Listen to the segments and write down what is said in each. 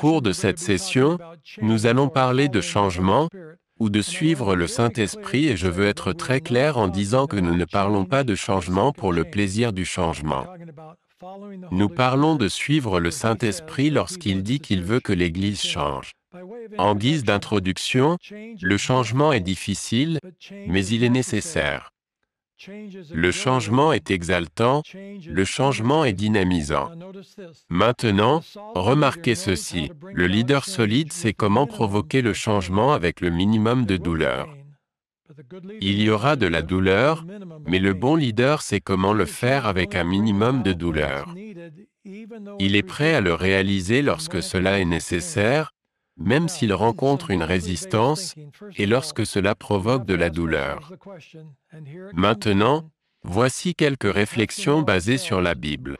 cours de cette session, nous allons parler de changement ou de suivre le Saint-Esprit et je veux être très clair en disant que nous ne parlons pas de changement pour le plaisir du changement. Nous parlons de suivre le Saint-Esprit lorsqu'il dit qu'il veut que l'Église change. En guise d'introduction, le changement est difficile, mais il est nécessaire. Le changement est exaltant, le changement est dynamisant. Maintenant, remarquez ceci, le leader solide sait comment provoquer le changement avec le minimum de douleur. Il y aura de la douleur, mais le bon leader sait comment le faire avec un minimum de douleur. Il est prêt à le réaliser lorsque cela est nécessaire, même s'il rencontre une résistance et lorsque cela provoque de la douleur. Maintenant, voici quelques réflexions basées sur la Bible.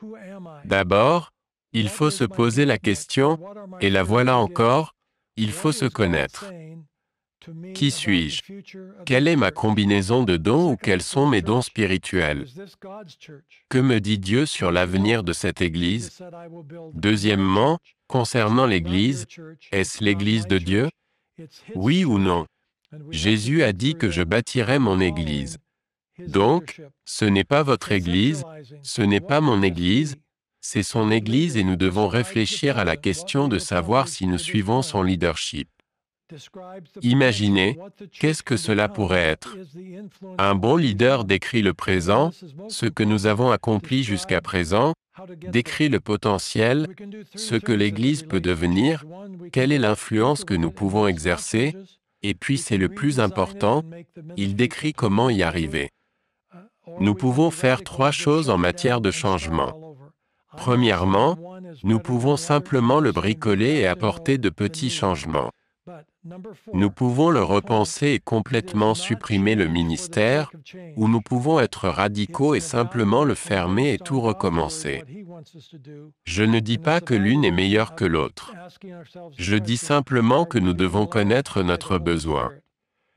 D'abord, il faut se poser la question, et la voilà encore, il faut se connaître. Qui suis-je Quelle est ma combinaison de dons ou quels sont mes dons spirituels Que me dit Dieu sur l'avenir de cette Église Deuxièmement, concernant l'Église, est-ce l'Église de Dieu Oui ou non Jésus a dit que je bâtirai mon Église. Donc, ce n'est pas votre Église, ce n'est pas mon Église, c'est son Église et nous devons réfléchir à la question de savoir si nous suivons son leadership. Imaginez, qu'est-ce que cela pourrait être Un bon leader décrit le présent, ce que nous avons accompli jusqu'à présent, décrit le potentiel, ce que l'Église peut devenir, quelle est l'influence que nous pouvons exercer, et puis c'est le plus important, il décrit comment y arriver. Uh, nous pouvons faire trois choses en matière de changement. Premièrement, nous pouvons simplement le bricoler et apporter de petits changements. Nous pouvons le repenser et complètement supprimer le ministère, ou nous pouvons être radicaux et simplement le fermer et tout recommencer. Je ne dis pas que l'une est meilleure que l'autre. Je dis simplement que nous devons connaître notre besoin.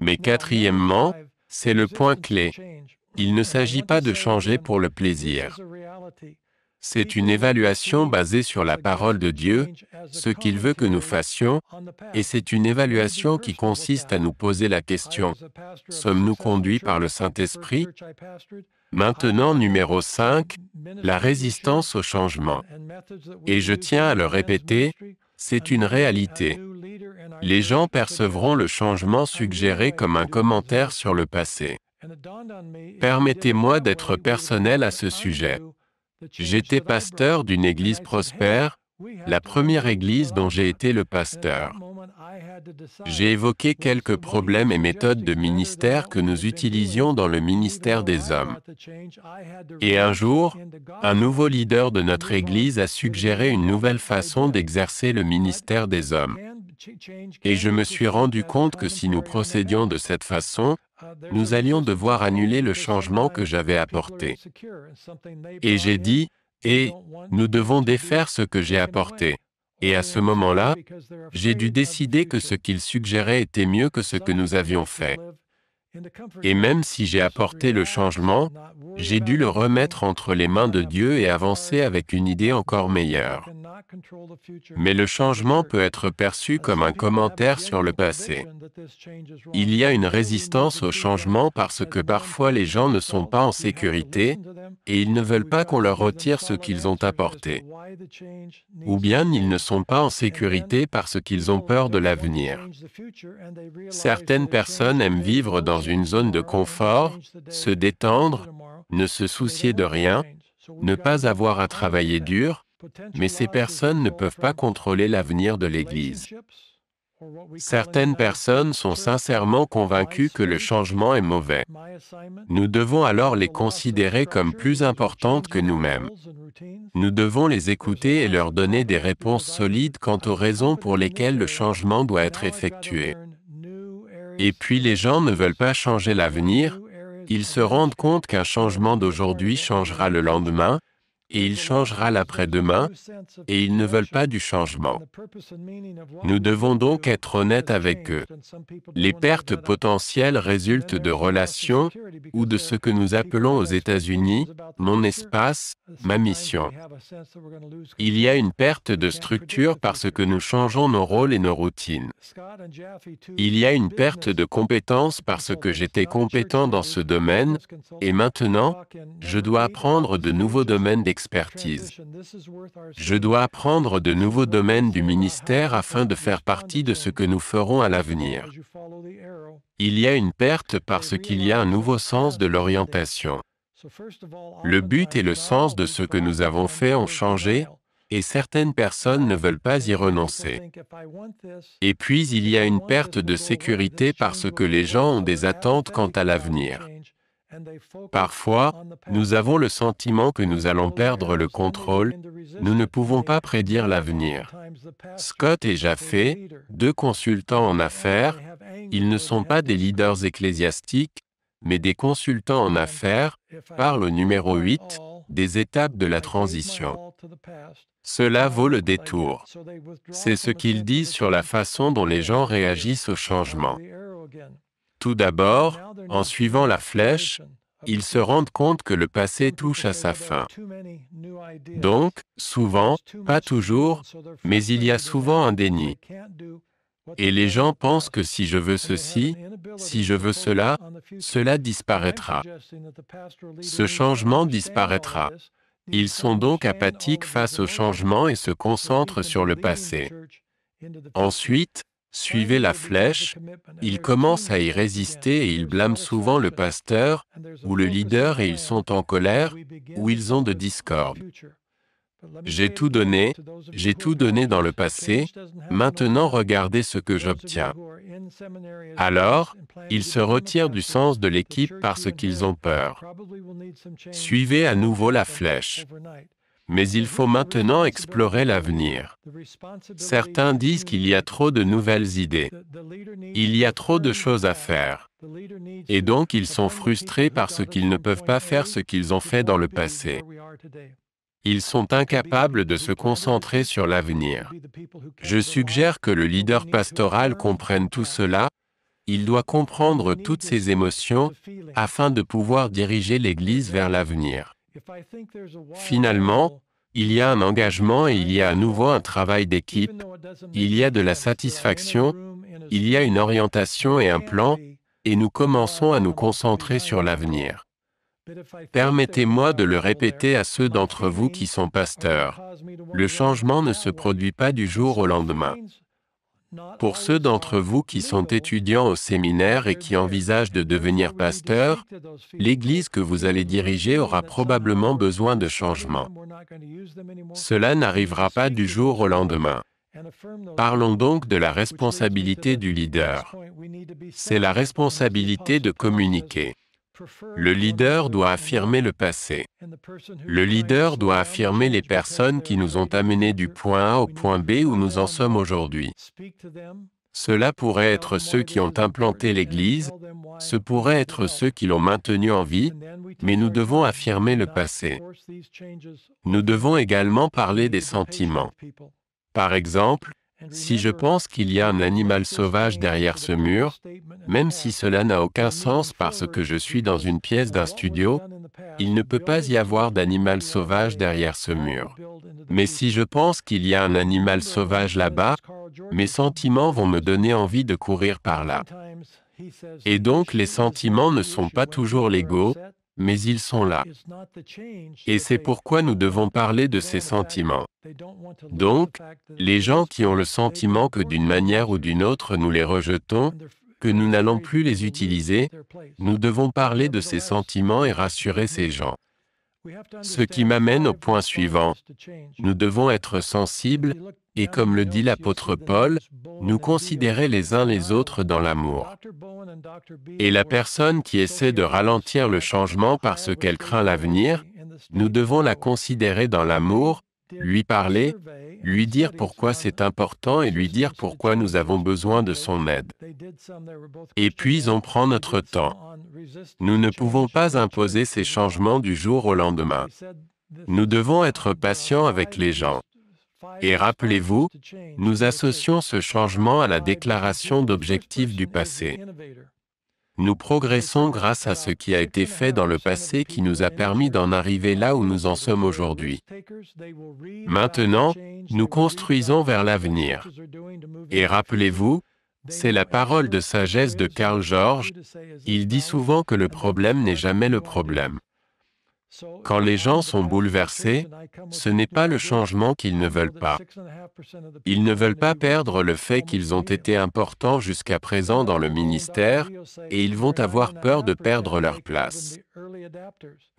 Mais quatrièmement, c'est le point clé. Il ne s'agit pas de changer pour le plaisir. C'est une évaluation basée sur la parole de Dieu, ce qu'il veut que nous fassions, et c'est une évaluation qui consiste à nous poser la question, sommes-nous conduits par le Saint-Esprit Maintenant, numéro 5, la résistance au changement. Et je tiens à le répéter, c'est une réalité. Les gens percevront le changement suggéré comme un commentaire sur le passé. Permettez-moi d'être personnel à ce sujet. J'étais pasteur d'une église prospère, la première église dont j'ai été le pasteur. J'ai évoqué quelques problèmes et méthodes de ministère que nous utilisions dans le ministère des hommes. Et un jour, un nouveau leader de notre Église a suggéré une nouvelle façon d'exercer le ministère des hommes. Et je me suis rendu compte que si nous procédions de cette façon, nous allions devoir annuler le changement que j'avais apporté. Et j'ai dit, et nous devons défaire ce que j'ai apporté. Et à ce moment-là, j'ai dû décider que ce qu'il suggérait était mieux que ce que nous avions fait. Et même si j'ai apporté le changement, j'ai dû le remettre entre les mains de Dieu et avancer uh, avec une idée encore meilleure. Mais le changement peut uh, être perçu comme un commentaire sur le passé. Il y a une résistance au changement parce que parfois les gens ne sont pas en sécurité et ils ne veulent pas qu'on leur retire ce qu'ils ont apporté. Ou bien ils ne sont pas en sécurité parce qu'ils ont peur de l'avenir. Certaines personnes aiment vivre dans une zone de confort, se détendre, ne se soucier de rien, ne pas avoir à travailler dur, mais ces personnes ne peuvent pas contrôler l'avenir de l'Église. Certaines personnes sont sincèrement convaincues que le changement est mauvais. Nous devons alors les considérer comme plus importantes que nous-mêmes. Nous devons les écouter et leur donner des réponses solides quant aux raisons pour lesquelles le changement doit être effectué. Et puis les gens ne veulent pas changer l'avenir, ils se rendent compte qu'un changement d'aujourd'hui changera le lendemain, et il changera l'après-demain, et ils ne veulent pas du changement. Nous devons donc être honnêtes avec eux. Les pertes potentielles résultent de relations ou de ce que nous appelons aux États-Unis mon espace, ma mission. Il y a une perte de structure parce que nous changeons nos rôles et nos routines. Il y a une perte de compétences parce que j'étais compétent dans ce domaine, et maintenant, je dois apprendre de nouveaux domaines d'expérience expertise. Je dois apprendre de nouveaux domaines du ministère afin de faire partie de ce que nous ferons à l'avenir. Il y a une perte parce qu'il y a un nouveau sens de l'orientation. Le but et le sens de ce que nous avons fait ont changé, et certaines personnes ne veulent pas y renoncer. Et puis il y a une perte de sécurité parce que les gens ont des attentes quant à l'avenir. Parfois, nous avons le sentiment que nous allons perdre le contrôle, nous ne pouvons pas prédire l'avenir. Scott et Jaffé, deux consultants en affaires, ils ne sont pas des leaders ecclésiastiques, mais des consultants en affaires, parlent au numéro 8, des étapes de la transition. Cela vaut le détour. C'est ce qu'ils disent sur la façon dont les gens réagissent au changement. Tout d'abord, en suivant la flèche, ils se rendent compte que le passé touche à sa fin. Donc, souvent, pas toujours, mais il y a souvent un déni. Et les gens pensent que si je veux ceci, si je veux cela, cela disparaîtra. Ce changement disparaîtra. Ils sont donc apathiques face au changement et se concentrent sur le passé. Ensuite, Suivez la flèche, ils commencent à y résister et ils blâment souvent le pasteur ou le leader et ils sont en colère ou ils ont de discorde. J'ai tout donné, j'ai tout donné dans le passé, maintenant regardez ce que j'obtiens. Alors, ils se retirent du sens de l'équipe parce qu'ils ont peur. Suivez à nouveau la flèche mais il faut maintenant explorer l'avenir. Certains disent qu'il y a trop de nouvelles idées. Il y a trop de choses à faire. Et donc ils sont frustrés parce qu'ils ne peuvent pas faire ce qu'ils ont fait dans le passé. Ils sont incapables de se concentrer sur l'avenir. Je suggère que le leader pastoral comprenne tout cela, il doit comprendre toutes ces émotions afin de pouvoir diriger l'Église vers l'avenir. Finalement, il y a un engagement et il y a à nouveau un travail d'équipe, il y a de la satisfaction, il y a une orientation et un plan, et nous commençons à nous concentrer sur l'avenir. Permettez-moi de le répéter à ceux d'entre vous qui sont pasteurs. Le changement ne se produit pas du jour au lendemain. Pour ceux d'entre vous qui sont étudiants au séminaire et qui envisagent de devenir pasteur, l'Église que vous allez diriger aura probablement besoin de changements. Cela n'arrivera pas du jour au lendemain. Parlons donc de la responsabilité du leader. C'est la responsabilité de communiquer. Le leader doit affirmer le passé. Le leader doit affirmer les personnes qui nous ont amenés du point A au point B où nous en sommes aujourd'hui. Cela pourrait être ceux qui ont implanté l'Église, ce pourrait être ceux qui l'ont maintenue en vie, mais nous devons affirmer le passé. Nous devons également parler des sentiments. Par exemple, si je pense qu'il y a un animal sauvage derrière ce mur, même si cela n'a aucun sens parce que je suis dans une pièce d'un studio, il ne peut pas y avoir d'animal sauvage derrière ce mur. Mais si je pense qu'il y a un animal sauvage là-bas, mes sentiments vont me donner envie de courir par là. Et donc les sentiments ne sont pas toujours légaux, mais ils sont là. Et c'est pourquoi nous devons parler de ces sentiments. Donc, les gens qui ont le sentiment que d'une manière ou d'une autre nous les rejetons, que nous n'allons plus les utiliser, nous devons parler de ces sentiments et rassurer ces gens. Ce qui m'amène au point suivant. Nous devons être sensibles et, comme le dit l'apôtre Paul, nous considérer les uns les autres dans l'amour. Et la personne qui essaie de ralentir le changement parce qu'elle craint l'avenir, nous devons la considérer dans l'amour, lui parler, lui dire pourquoi c'est important et lui dire pourquoi nous avons besoin de son aide. Et puis on prend notre temps. Nous ne pouvons pas imposer ces changements du jour au lendemain. Nous devons être patients avec les gens. Et rappelez-vous, nous associons ce changement à la déclaration d'objectifs du passé. Nous progressons grâce à ce qui a été fait dans le passé qui nous a permis d'en arriver là où nous en sommes aujourd'hui. Maintenant, nous construisons vers l'avenir. Et rappelez-vous, c'est la parole de sagesse de Karl George. Il dit souvent que le problème n'est jamais le problème. Quand les gens sont bouleversés, ce n'est pas le changement qu'ils ne veulent pas. Ils ne veulent pas perdre le fait qu'ils ont été importants jusqu'à présent dans le ministère, et ils vont avoir peur de perdre leur place.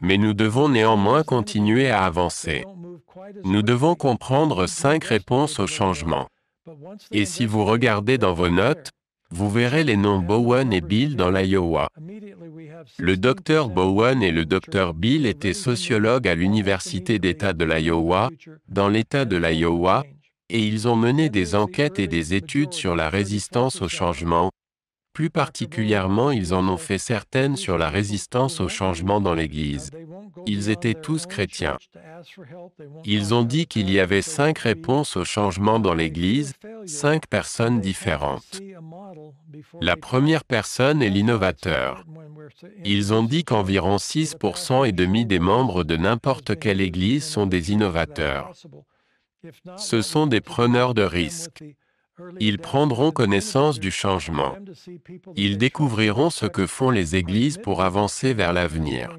Mais nous devons néanmoins continuer à avancer. Nous devons comprendre cinq réponses au changement. Et si vous regardez dans vos notes, vous verrez les noms Bowen et Bill dans l'Iowa. Le docteur Bowen et le docteur Bill étaient sociologues à l'Université d'État de l'Iowa, dans l'État de l'Iowa, et ils ont mené des enquêtes et des études sur la résistance au changement. Plus particulièrement, ils en ont fait certaines sur la résistance au changement dans l'Église. Ils étaient tous chrétiens. Ils ont dit qu'il y avait cinq réponses au changement dans l'Église, cinq personnes différentes. La première personne est l'innovateur. Ils ont dit qu'environ 6% et demi des membres de n'importe quelle Église sont des innovateurs. Ce sont des preneurs de risques. Ils prendront connaissance du changement. Ils découvriront ce que font les églises pour avancer vers l'avenir.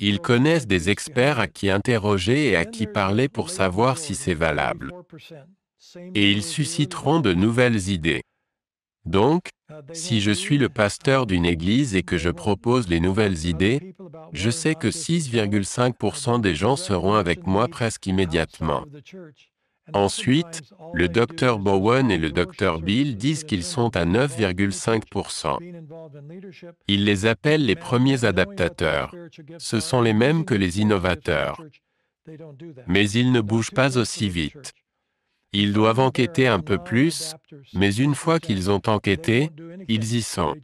Ils connaissent des experts à qui interroger et à qui parler pour savoir si c'est valable. Et ils susciteront de nouvelles idées. Donc, si je suis le pasteur d'une église et que je propose les nouvelles idées, je sais que 6,5% des gens seront avec moi presque immédiatement. Ensuite, le Dr Bowen et le Dr Bill disent qu'ils sont à 9,5%. Ils les appellent les premiers adaptateurs. Ce sont les mêmes que les innovateurs. Mais ils ne bougent pas aussi vite. Ils doivent enquêter un peu plus, mais une fois qu'ils ont enquêté, ils y sont.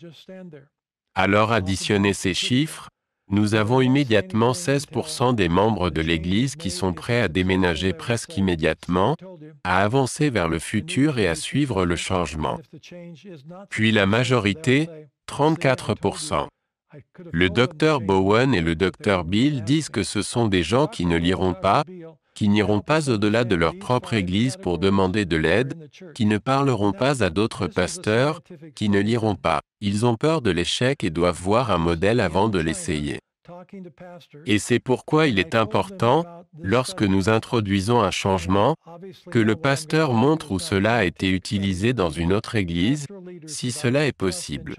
Alors additionnez ces chiffres, nous avons immédiatement 16% des membres de l'Église qui sont prêts à déménager presque immédiatement, à avancer vers le futur et à suivre le changement. Puis la majorité, 34%. Le docteur Bowen et le docteur Bill disent que ce sont des gens qui ne liront pas, qui n'iront pas au-delà de leur propre Église pour demander de l'aide, qui ne parleront pas à d'autres pasteurs, qui ne liront pas. Ils ont peur de l'échec et doivent voir un modèle avant de l'essayer. Et c'est pourquoi il est important, lorsque nous introduisons un changement, que le pasteur montre où cela a été utilisé dans une autre Église, si cela est possible.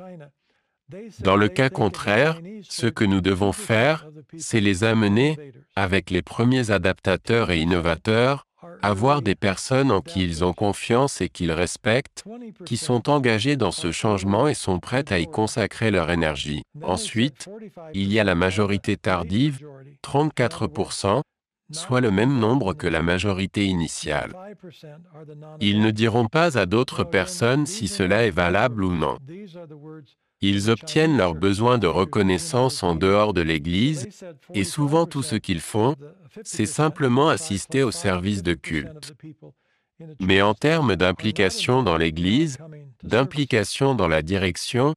Dans le cas contraire, ce que nous devons faire, c'est les amener, avec les premiers adaptateurs et innovateurs, à voir des personnes en qui ils ont confiance et qu'ils respectent, qui sont engagées dans ce changement et sont prêtes à y consacrer leur énergie. Ensuite, il y a la majorité tardive, 34%, soit le même nombre que la majorité initiale. Ils ne diront pas à d'autres personnes si cela est valable ou non. Ils obtiennent leurs besoins de reconnaissance en dehors de l'Église, et souvent tout ce qu'ils font, c'est simplement assister au service de culte. Mais en termes d'implication dans l'Église, d'implication dans la direction,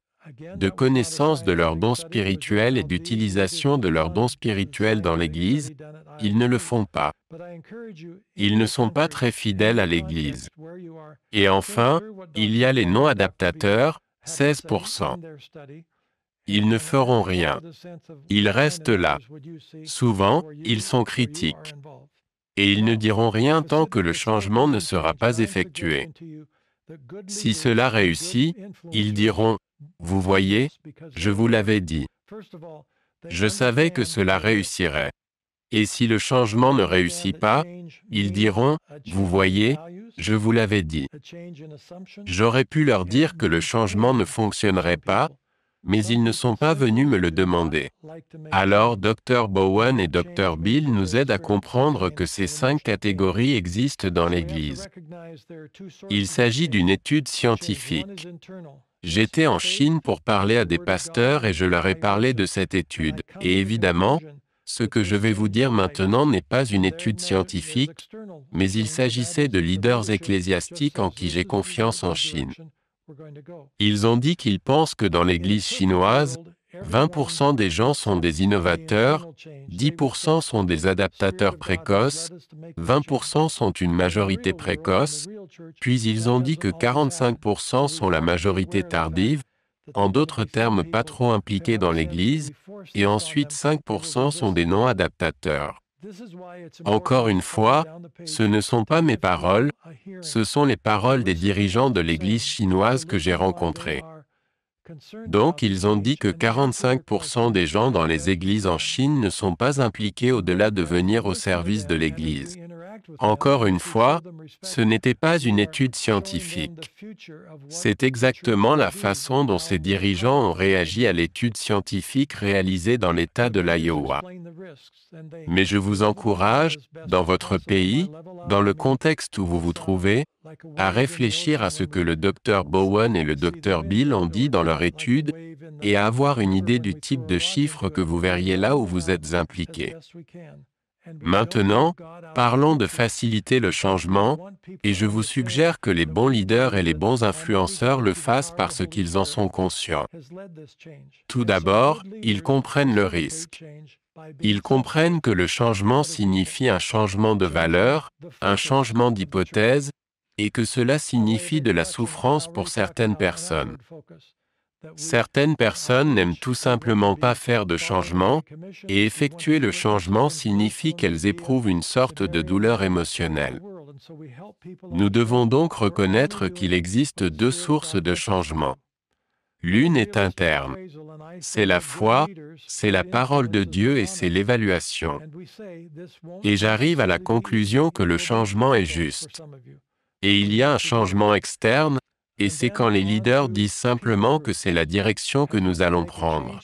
de connaissance de leurs dons spirituels et d'utilisation de leurs dons spirituels dans l'Église, ils ne le font pas. Ils ne sont pas très fidèles à l'Église. Et enfin, il y a les non-adaptateurs, 16 ils ne feront rien. Ils restent là. Souvent, ils sont critiques. Et ils ne diront rien tant que le changement ne sera pas effectué. Si cela réussit, ils diront, vous voyez, je vous l'avais dit. Je savais que cela réussirait. Et si le changement ne réussit pas, ils diront, vous voyez, je vous l'avais dit. J'aurais pu leur dire que le changement ne fonctionnerait pas, mais ils ne sont pas venus me le demander. Alors Dr Bowen et Dr Bill nous aident à comprendre que ces cinq catégories existent dans l'Église. Il s'agit d'une étude scientifique. J'étais en Chine pour parler à des pasteurs et je leur ai parlé de cette étude. Et évidemment, ce que je vais vous dire maintenant n'est pas une étude scientifique, mais il s'agissait de leaders ecclésiastiques en qui j'ai confiance en Chine. Ils ont dit qu'ils pensent que dans l'Église chinoise, 20% des gens sont des innovateurs, 10% sont des adaptateurs précoces, 20% sont une majorité précoce, puis ils ont dit que 45% sont la majorité tardive, en d'autres termes pas trop impliqués dans l'Église, et ensuite 5% sont des non-adaptateurs. Encore une fois, ce ne sont pas mes paroles, ce sont les paroles des dirigeants de l'Église chinoise que j'ai rencontrés. Donc ils ont dit que 45% des gens dans les églises en Chine ne sont pas impliqués au-delà de venir au service de l'Église. Encore une fois, ce n'était pas une étude scientifique. C'est exactement la façon dont ces dirigeants ont réagi à l'étude scientifique réalisée dans l'État de l'Iowa. Mais je vous encourage, dans votre pays, dans le contexte où vous vous trouvez, à réfléchir à ce que le Dr Bowen et le Dr Bill ont dit dans leur étude et à avoir une idée du type de chiffres que vous verriez là où vous êtes impliqué. Maintenant, parlons de faciliter le changement, et je vous suggère que les bons leaders et les bons influenceurs le fassent parce qu'ils en sont conscients. Tout d'abord, ils comprennent le risque. Ils comprennent que le changement signifie un changement de valeur, un changement d'hypothèse, et que cela signifie de la souffrance pour certaines personnes. Certaines personnes n'aiment tout simplement pas faire de changement, et effectuer le changement signifie qu'elles éprouvent une sorte de douleur émotionnelle. Nous devons donc reconnaître qu'il existe deux sources de changement. L'une est interne. C'est la foi, c'est la parole de Dieu et c'est l'évaluation. Et j'arrive à la conclusion que le changement est juste. Et il y a un changement externe, et c'est quand les leaders disent simplement que c'est la direction que nous allons prendre.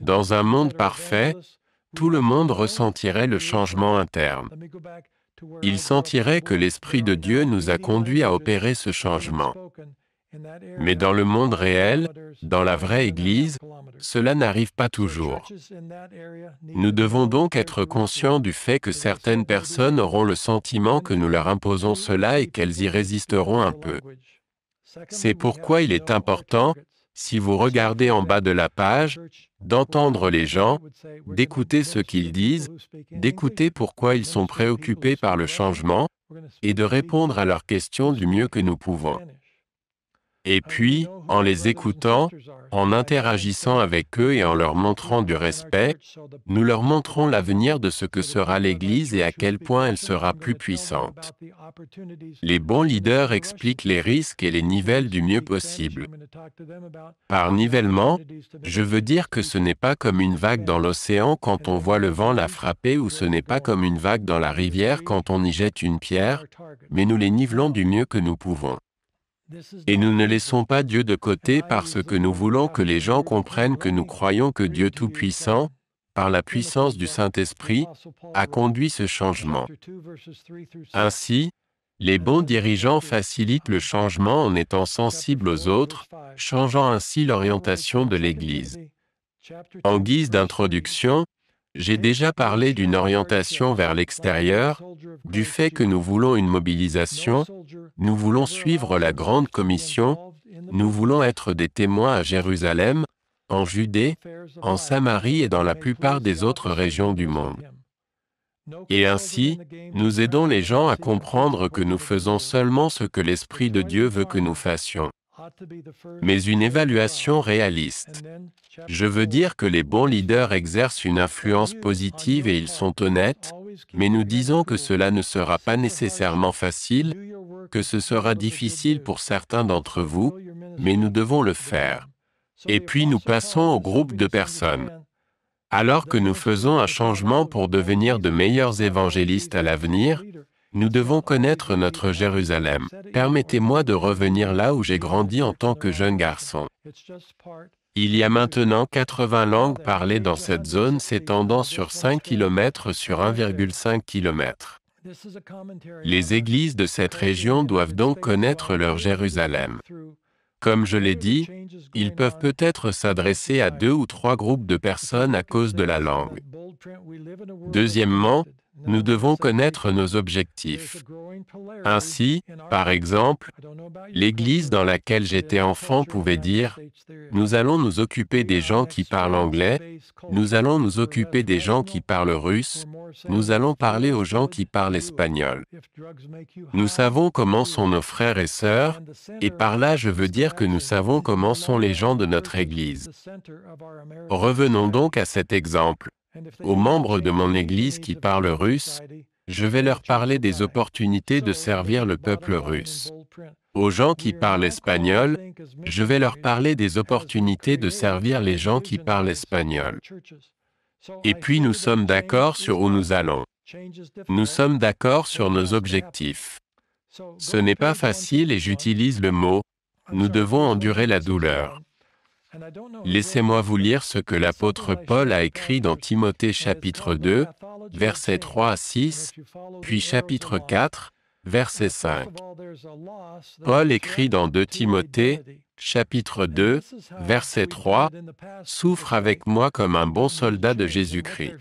Dans un monde parfait, tout le monde ressentirait le changement interne. Il sentirait que l'Esprit de Dieu nous a conduits à opérer ce changement. Mais dans le monde réel, dans la vraie Église, cela n'arrive pas toujours. Nous devons donc être conscients du fait que certaines personnes auront le sentiment que nous leur imposons cela et qu'elles y résisteront un peu. C'est pourquoi il est important, si vous regardez en bas de la page, d'entendre les gens, d'écouter ce qu'ils disent, d'écouter pourquoi ils sont préoccupés par le changement, et de répondre à leurs questions du mieux que nous pouvons. Et puis, en les écoutant, en interagissant avec eux et en leur montrant du respect, nous leur montrons l'avenir de ce que sera l'Église et à quel point elle sera plus puissante. Les bons leaders expliquent les risques et les nivellent du mieux possible. Par nivellement, je veux dire que ce n'est pas comme une vague dans l'océan quand on voit le vent la frapper ou ce n'est pas comme une vague dans la rivière quand on y jette une pierre, mais nous les nivelons du mieux que nous pouvons. Et nous ne laissons pas Dieu de côté parce que nous voulons que les gens comprennent que nous croyons que Dieu Tout-Puissant, par la puissance du Saint-Esprit, a conduit ce changement. Ainsi, les bons dirigeants facilitent le changement en étant sensibles aux autres, changeant ainsi l'orientation de l'Église. En guise d'introduction, j'ai déjà parlé d'une orientation vers l'extérieur, du fait que nous voulons une mobilisation, nous voulons suivre la grande commission, nous voulons être des témoins à Jérusalem, en Judée, en Samarie et dans la plupart des autres régions du monde. Et ainsi, nous aidons les gens à comprendre que nous faisons seulement ce que l'Esprit de Dieu veut que nous fassions mais une évaluation réaliste. Je veux dire que les bons leaders exercent une influence positive et ils sont honnêtes, mais nous disons que cela ne sera pas nécessairement facile, que ce sera difficile pour certains d'entre vous, mais nous devons le faire. Et puis nous passons au groupe de personnes. Alors que nous faisons un changement pour devenir de meilleurs évangélistes à l'avenir, nous devons connaître notre Jérusalem. Permettez-moi de revenir là où j'ai grandi en tant que jeune garçon. Il y a maintenant 80 langues parlées dans cette zone s'étendant sur 5 km sur 1,5 km. Les églises de cette région doivent donc connaître leur Jérusalem. Comme je l'ai dit, ils peuvent peut-être s'adresser à deux ou trois groupes de personnes à cause de la langue. Deuxièmement, nous devons connaître nos objectifs. Ainsi, par exemple, l'église dans laquelle j'étais enfant pouvait dire, nous allons nous occuper des gens qui parlent anglais, nous allons nous occuper des gens qui parlent russe, nous allons parler aux gens qui parlent espagnol. Nous savons comment sont nos frères et sœurs, et par là je veux dire que nous savons comment sont les gens de notre Église. Revenons donc à cet exemple aux membres de mon Église qui parlent russe, je vais leur parler des opportunités de servir le peuple russe. Aux gens qui parlent espagnol, je vais leur parler des opportunités de servir les gens qui parlent espagnol. Et puis nous sommes d'accord sur où nous allons. Nous sommes d'accord sur nos objectifs. Ce n'est pas facile et j'utilise le mot ⁇ nous devons endurer la douleur Laissez-moi vous lire ce que l'apôtre Paul a écrit dans Timothée chapitre 2, versets 3 à 6, puis chapitre 4, verset 5. Paul écrit dans 2 Timothée, chapitre 2, verset 3, Souffre avec moi comme un bon soldat de Jésus-Christ.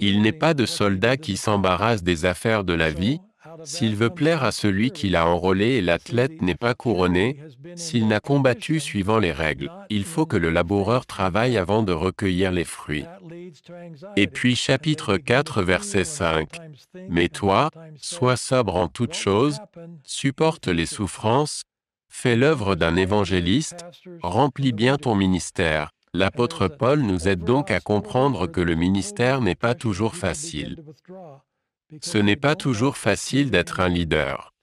Il n'est pas de soldat qui s'embarrasse des affaires de la vie, s'il veut plaire à celui qui l'a enrôlé et l'athlète n'est pas couronné, s'il n'a combattu suivant les règles, il faut que le laboureur travaille avant de recueillir les fruits. Et puis chapitre 4 verset 5. Mais toi, sois sobre en toutes choses, supporte les souffrances, fais l'œuvre d'un évangéliste, remplis bien ton ministère. L'apôtre Paul nous aide donc à comprendre que le ministère n'est pas toujours facile. Ce n'est pas toujours facile d'être un leader.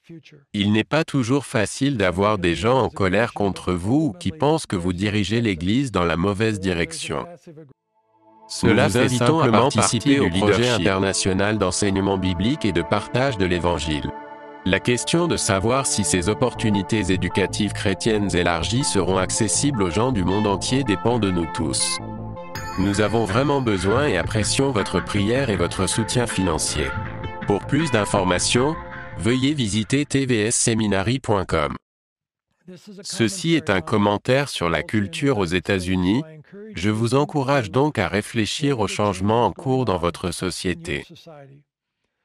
Il n'est pas toujours facile d'avoir des gens en colère contre vous ou qui pensent que vous dirigez l'Église dans la mauvaise direction. Cela vous simplement à participer au projet international d'enseignement biblique et de partage de l'Évangile. La question de savoir si ces opportunités éducatives chrétiennes élargies seront accessibles aux gens du monde entier dépend de nous tous. Nous avons vraiment besoin et apprécions votre prière et votre soutien financier. Pour plus d'informations, veuillez visiter tvsseminary.com. Ceci est un commentaire sur la culture aux États-Unis. Je vous encourage donc à réfléchir aux changements en cours dans votre société.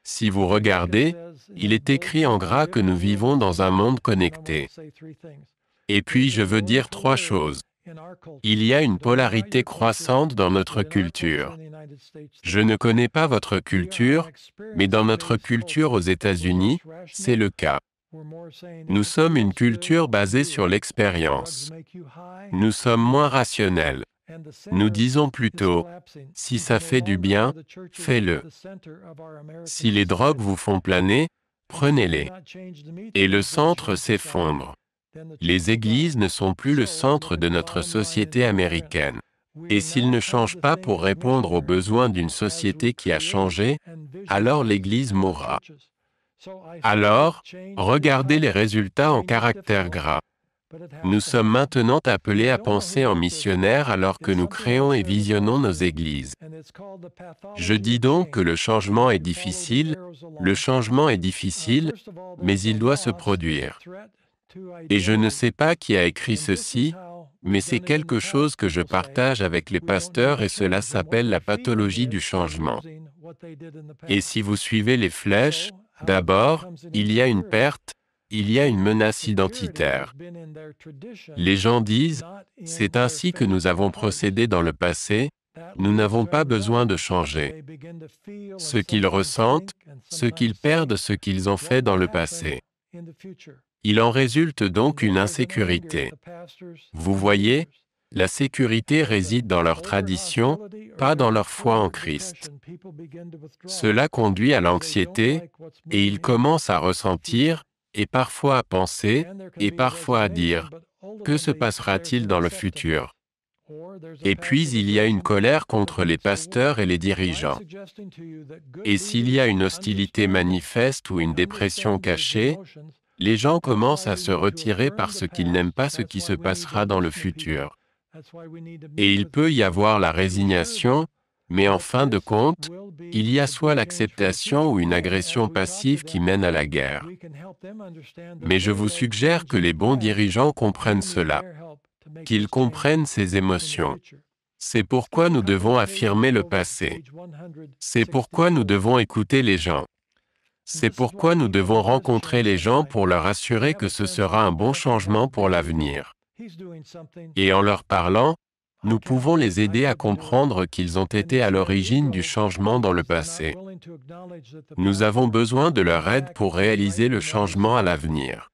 Si vous regardez, il est écrit en gras que nous vivons dans un monde connecté. Et puis je veux dire trois choses. Il y a une polarité croissante dans notre culture. Je ne connais pas votre culture, mais dans notre culture aux États-Unis, c'est le cas. Nous sommes une culture basée sur l'expérience. Nous sommes moins rationnels. Nous disons plutôt, si ça fait du bien, fais-le. Si les drogues vous font planer, prenez-les. Et le centre s'effondre. Les églises ne sont plus le centre de notre société américaine. Et s'ils ne changent pas pour répondre aux besoins d'une société qui a changé, alors l'Église mourra. Alors, regardez les résultats en caractère gras. Nous sommes maintenant appelés à penser en missionnaire alors que nous créons et visionnons nos églises. Je dis donc que le changement est difficile, le changement est difficile, mais il doit se produire. Et je ne sais pas qui a écrit ceci, mais c'est quelque chose que je partage avec les pasteurs et cela s'appelle la pathologie du changement. Et si vous suivez les flèches, d'abord, il y a une perte, il y a une menace identitaire. Les gens disent, c'est ainsi que nous avons procédé dans le passé, nous n'avons pas besoin de changer. Ce qu'ils ressentent, ce qu'ils perdent, ce qu'ils ont fait dans le passé. Il en résulte donc une insécurité. Vous voyez, la sécurité réside dans leur tradition, pas dans leur foi en Christ. Cela conduit à l'anxiété, et ils commencent à ressentir, et parfois à penser, et parfois à dire, que se passera-t-il dans le futur et puis il y a une colère contre les pasteurs et les dirigeants. Et s'il y a une hostilité manifeste ou une dépression cachée, les gens commencent à se retirer parce qu'ils n'aiment pas ce qui se passera dans le futur. Et il peut y avoir la résignation, mais en fin de compte, il y a soit l'acceptation ou une agression passive qui mène à la guerre. Mais je vous suggère que les bons dirigeants comprennent cela qu'ils comprennent ces émotions. C'est pourquoi nous devons affirmer le passé. C'est pourquoi nous devons écouter les gens. C'est pourquoi nous devons rencontrer les gens pour leur assurer que ce sera un bon changement pour l'avenir. Et en leur parlant, nous pouvons les aider à comprendre qu'ils ont été à l'origine du changement dans le passé. Nous avons besoin de leur aide pour réaliser le changement à l'avenir.